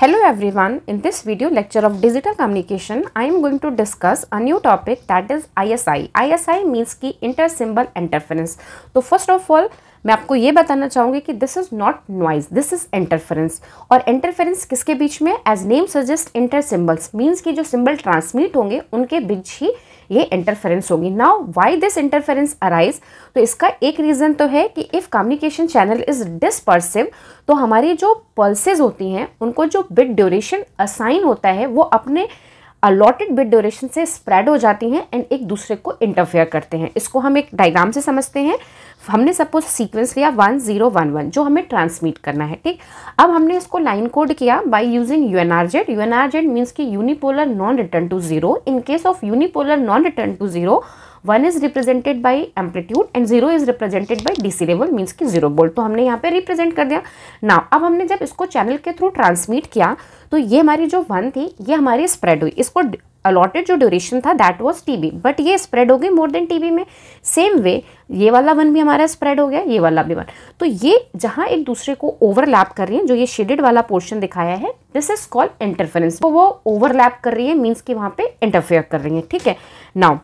Hello everyone, in this video lecture of digital communication, I am going to discuss a new topic that is ISI. ISI means key inter-symbol interference. So first of all, मैं आपको ये बताना चाहूँगी कि this is not noise this is interference और interference किसके बीच में as name suggest inter symbols means कि जो सिम्बल ट्रांसमिट होंगे उनके बीच ही ये इंटरफेरेंस होगी now why this interference arise तो इसका एक रीज़न तो है कि if communication channel is dispersive तो हमारी जो पल्सेज होती हैं उनको जो बिट ड्यूरेशन असाइन होता है वो अपने अलॉटेड बिट ड्यूरेशन से स्प्रेड हो जाती हैं एंड एक दूसरे को इंटरफेयर करते हैं इसको हम एक डायग्राम से समझते हैं हमने सपोज सीक्वेंस लिया वन जीरो वन वन जो हमें ट्रांसमिट करना है ठीक अब हमने इसको लाइन कोड किया by using U N R Z U N R Z means कि unipolar non return to zero in case of unipolar non return to zero one is represented by amplitude and zero is represented by C level means की zero volt तो हमने यहाँ पे represent कर दिया ना अब हमने जब इसको चैनल के थ्रू ट्रांसमिट किया तो ये हमारी जो वन थी ये हमारी स्प्रेड हुई इसको अलॉटेड जो ड्यूरेशन था दैट वाज टीबी बट ये स्प्रेड हो गई मोर देन टीबी में सेम वे ये वाला वन भी हमारा स्प्रेड हो गया ये वाला भी वन तो ये जहाँ एक दूसरे को ओवरलैप कर रही है जो ये शेडेड वाला पोर्शन दिखाया है दिस इज कॉल्ड इंटरफेरेंस तो वो ओवरलैप कर रही है मीन्स की वहाँ पे इंटरफेयर कर रही है ठीक है नाउ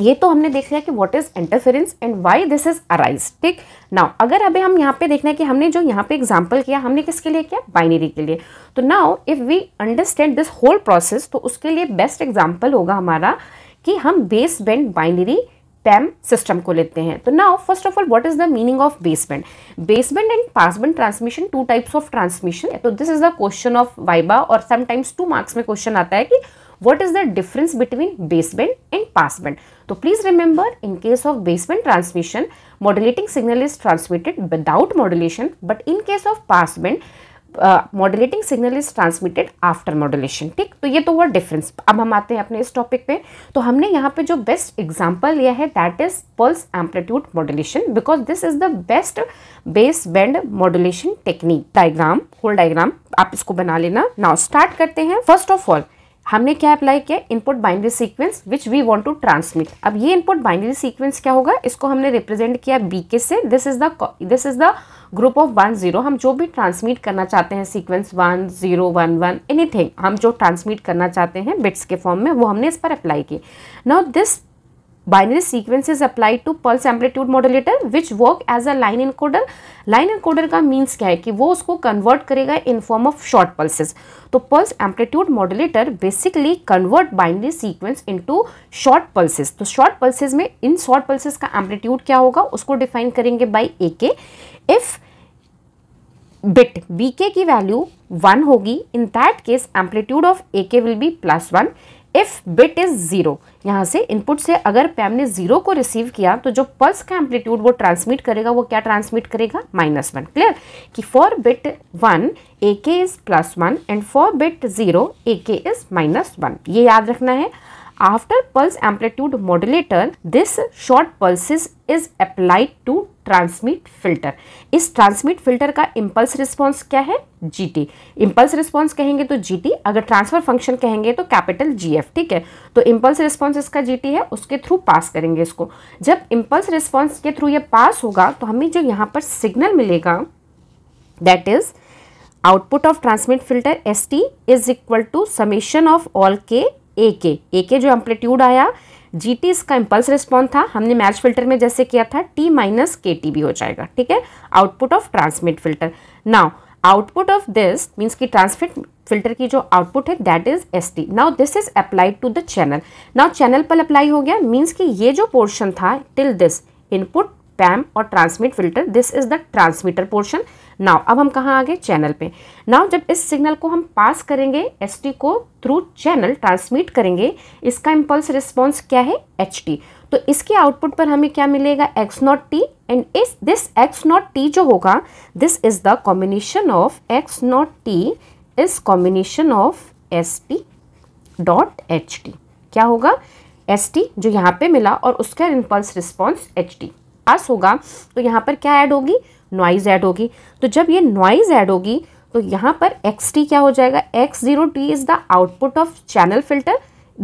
ये तो हमने देख लिया कि what is interference and why this is arise ठीक नाउ अगर अभी हम यहाँ पे देखना है कि हमने जो यहाँ पे एग्जांपल किया हमने किसके लिए किया बाइनरी के लिए तो now if we understand this whole process तो उसके लिए बेस्ट एग्जाम्पल होगा हमारा कि हम base band binary PAM system को लेते हैं तो now first of all what is the meaning of baseband baseband and passband transmission two types of transmission तो this is the question of viva और समटाइम्स टू मार्क्स में question आता है कि what is the difference between baseband and passband. तो please remember in case of baseband transmission modulating signal is transmitted without modulation but in case of passband, modulating signal is transmitted after modulation ठीक तो ये तो हुआ difference अब हम आते हैं अपने इस टॉपिक पे तो हमने यहाँ पे जो बेस्ट एग्जाम्पल लिया है that is pulse amplitude modulation because this is the best base band modulation technique diagram whole diagram आप इसको बना लेना नाउ स्टार्ट करते हैं फर्स्ट ऑफ ऑल हमने क्या अप्लाई किया input binary sequence which we want to transmit अब ये इनपुट बाइनरी सीक्वेंस क्या होगा इसको हमने रिप्रेजेंट किया बी के से this is the this is the group of one zero हम जो भी ट्रांसमिट करना चाहते हैं sequence one zero one one anything हम जो ट्रांसमिट करना चाहते हैं बिट्स के फॉर्म में वो हमने इस पर अप्लाई की now this binary sequence is applied to pulse amplitude modulator which work as a line encoder line encoder ka means kya hai ki wo usko convert karega in form of short pulses to pulse amplitude modulator basically convert binary sequence into short pulses to short pulses mein in short pulses ka amplitude kya hoga usko define karenge by ak if bit B K की value one होगी in that case amplitude of A K will be plus one if bit is zero यहाँ से input से अगर पैम ने zero को receive किया तो जो पल्स का एम्पलीट्यूड वो ट्रांसमिट करेगा वो क्या ट्रांसमिट करेगा माइनस वन क्लियर कि for bit one A K is plus one and for bit zero A K is minus one ये याद रखना है after pulse amplitude modulator this short pulses is applied to transmit filter इस transmit filter का impulse response क्या है जी impulse impulse response कहेंगे तो जी अगर ट्रांसफर फंक्शन कहेंगे तो कैपिटल जी ठीक है तो इंपल्स रिस्पॉन्स इसका जी है उसके थ्रू पास करेंगे इसको जब इंपल्स रिस्पॉन्स के थ्रू ये पास होगा तो हमें जो यहाँ पर सिग्नल मिलेगा that is output of transmit filter S T is equal to summation of all K A K A K जो एम्पलीट्यूड आया जी टी इसका इम्पल्स रिस्पॉन्स था हमने मैच फिल्टर में जैसे किया था टी माइनस के टी भी हो जाएगा ठीक है output of transmit filter now output of this means की ट्रांसफिट फिल्टर की जो आउटपुट है that is S T now this is applied to the channel now channel पर अप्लाई हो गया मीन्स कि ये जो पोर्शन था टिल दिस इनपुट पैम और transmit filter this is the transmitter portion now अब हम कहाँ आ गए चैनल पे नाउ जब इस सिग्नल को हम पास करेंगे एस को थ्रू चैनल ट्रांसमिट करेंगे इसका इम्पल्स रिस्पॉन्स क्या है एच तो इसके आउटपुट पर हमें क्या मिलेगा एक्स नॉट टी एंड इस दिस एक्स नॉट टी जो होगा this is the combination of X not T is combination of S T dot H T क्या होगा एस टी जो यहाँ पे मिला और उसका impulse response H T pass होगा तो यहाँ पर क्या ऐड होगी नॉइज़ ऐड होगी तो जब ये नॉइज़ ऐड होगी तो यहाँ पर एक्स टी क्या हो जाएगा X zero T is the output of channel filter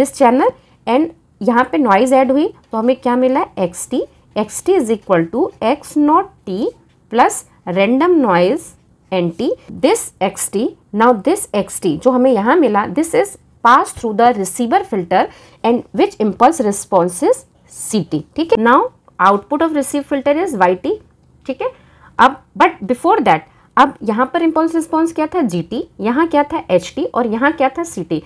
this channel and यहाँ पे नॉइज़ ऐड हुई तो हमें क्या मिला X T X T is equal to X not T plus random noise N T this X T now this X T जो हमें यहाँ मिला this is pass through the receiver filter and which impulse response is C T ठीक है now output of receive filter is Y T ठीक है अब but before that अब यहाँ पर इम्पल्स रिस्पॉन्स क्या था जी टी यहाँ क्या था एच टी और यहाँ क्या था सी टी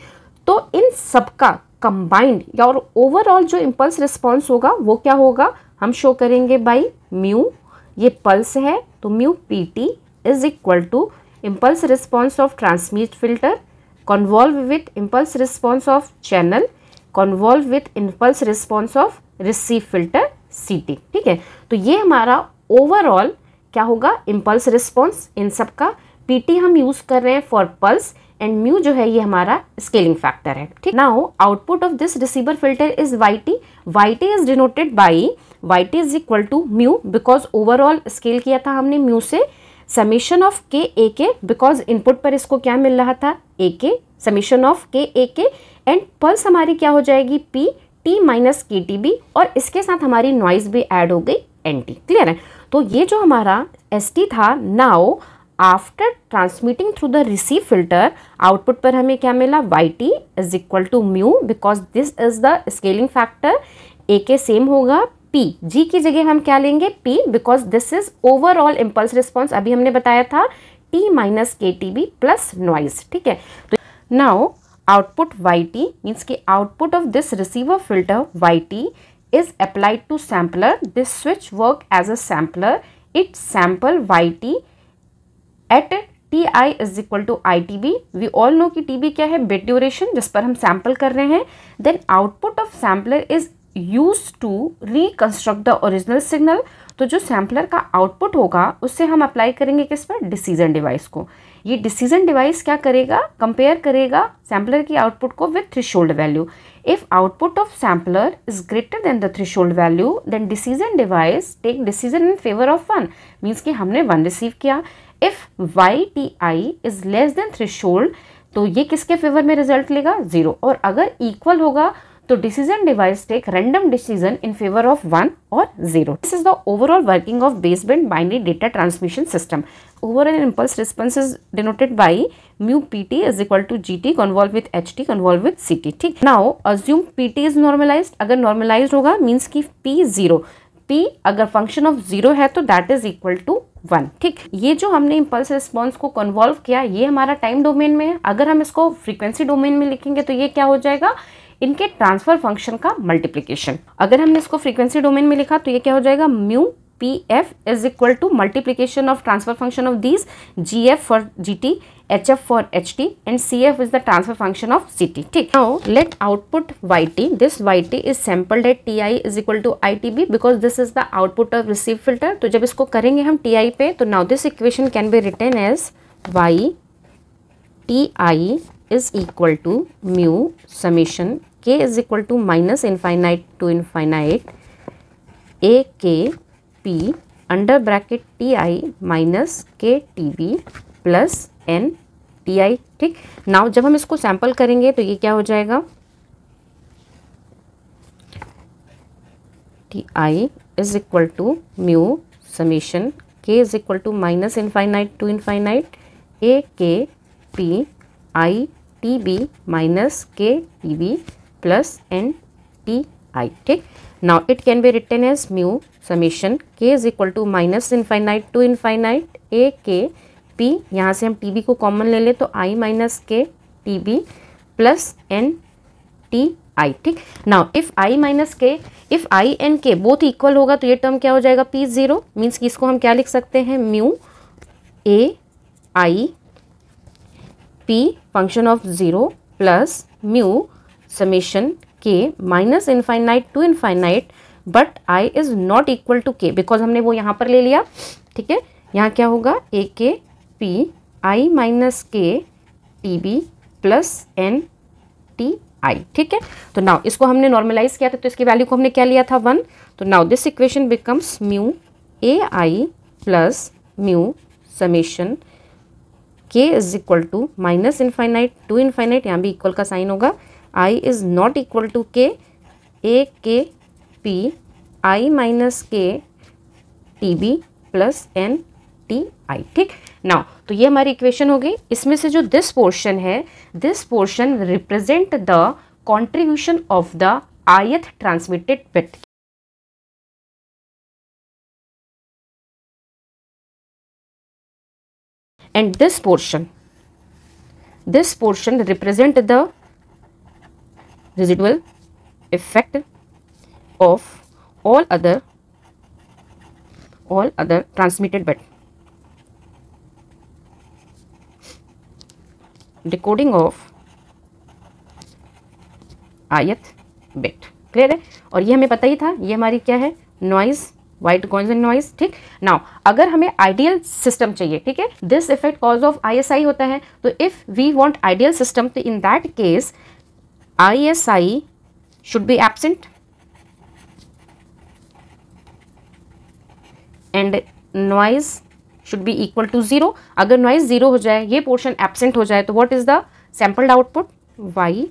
तो इन सबका कंबाइंड या और ओवरऑल जो इम्पल्स रिस्पॉन्स होगा वो क्या होगा हम शो करेंगे बाई म्यू ये पल्स है तो mu P T is equal to impulse response of transmit filter convolve with impulse response of channel convolve with impulse response of receive filter C T ठीक है तो ये हमारा ओवरऑल क्या होगा इम्पल्स रिस्पॉन्स इन सब का पी हम यूज़ कर रहे हैं फॉर पल्स एंड म्यू जो है ये हमारा स्केलिंग फैक्टर है ठीक now output of this receiver filter is Y T Y T is denoted by Y T is equal to mu because overall scale किया था हमने म्यू से समीशन ऑफ के ए के बिकॉज इनपुट पर इसको क्या मिल रहा था ए के समीशन ऑफ के ए के एंड पल्स हमारी क्या हो जाएगी P T minus K T B और इसके साथ हमारी नॉइज भी एड हो गई एन टी क्लियर है तो ये जो हमारा एस टी था now after transmitting through the receive filter output पर हमें क्या मिला Y T is equal to mu because this is the scaling factor A K same होगा पी जी की जगह हम क्या लेंगे P because this is overall impulse response अभी हमने बताया था T minus K T B plus noise ठीक है तो now output Y T means की output of this receiver filter Y T is applied to sampler this switch work as a sampler it sample yt at ti is equal to itb we all know ki tb kya hai bit duration क्या है hum duration जिस पर हम then कर रहे हैं then output of reconstruct is use to the original signal तो जो सैम्पलर का आउटपुट होगा उससे हम अप्लाई करेंगे किस पर डिसीजन डिवाइस को ये डिसीजन डिवाइस क्या करेगा कंपेयर करेगा सैम्पलर की आउटपुट को with threshold value if output of sampler is greater than the threshold value then decision device take decision in favour of one means कि हमने one receive किया if Y T I is less than threshold तो ये किसके favour में result लेगा zero और अगर इक्वल होगा तो decision device take random decision in favour of one और zero this is the overall working of baseband binary data transmission system overall impulse response is denoted by mu P T is equal to G T convolve with H T convolve with C T ठीक now assume P T is normalize अगर normalize होगा means की P zero P अगर function of zero है तो that is equal to one ठीक ये जो हमने इम्पल्स रिस्पॉन्स को कन्वॉल्व किया ये हमारा टाइम डोमेन में है अगर हम इसको फ्रीक्वेंसी डोमेन में लिखेंगे तो ये क्या हो जाएगा इनके ट्रांसफर फंक्शन का मल्टीप्लीकेशन अगर हमने इसको फ्रीक्वेंसी डोमेन में लिखा तो ये क्या हो जाएगा mu P F is equal to multiplication of transfer function of these G F for G T H F for H T and C F is the transfer function of C T ठीक now let output Y T this Y T is sampled at T I is equal to I T B because this is the output of receive filter तो जब इसको करेंगे हम T I पे तो now this equation can be written as Y T I is equal to mu summation k is equal to minus infinite to infinite A K P under bracket T I minus K T v plus N T I ठीक now जब हम इसको sample करेंगे तो ये क्या हो जाएगा T I is equal to mu summation K is equal to minus infinite to infinite A K P I T B minus K T B plus N T I ठीक now it can be written as mu summation k is equal to minus infinite to infinite A K P यहाँ से हम T B को common ले लें तो I minus K T B plus N T I ठीक now if I minus K if I N K both equal होगा तो ये टर्म क्या हो जाएगा पी जीरो मीन्स कि इसको हम क्या लिख सकते हैं mu A I P function of zero plus mu summation K minus infinite to infinite but I is not equal to K because हमने वो यहाँ पर ले लिया ठीक है यहाँ क्या होगा A K P I minus K T B plus N T I ठीक है तो नाउ इसको हमने नॉर्मलाइज किया था तो इसकी वैल्यू को हमने क्या लिया था वन तो now this equation becomes mu A I plus mu summation K is equal to minus infinite to infinite यहाँ भी इक्वल का साइन होगा i is not equal to k a k p i minus K T B plus N T I ठीक now तो ये हमारी equation हो गई इसमें से जो दिस पोर्शन है this portion represent the contribution of the ith transmitted bit and this portion this portion represent the residual effect of all other all other transmitted bit decoding of ith bit clear है और ये हमें पता ही था ये हमारी क्या है नॉइज़ वाइट गॉइंस एंड नॉइस ठीक नाउ अगर हमें आइडियल सिस्टम चाहिए ठीक है this effect cause of ISI होता है तो if we want ideal system तो in that case I S I should be absent and noise should be equal to zero अगर नॉइज जीरो हो जाए ये पोर्शन एबसेंट हो जाए तो what is the sampled output Y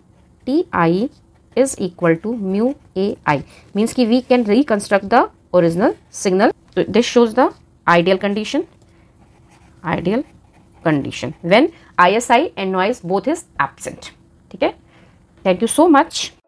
T I is equal to mu A I means की we can reconstruct the original signal this shows the ideal condition ideal condition when I S I and noise both is absent ठीक है thank you so much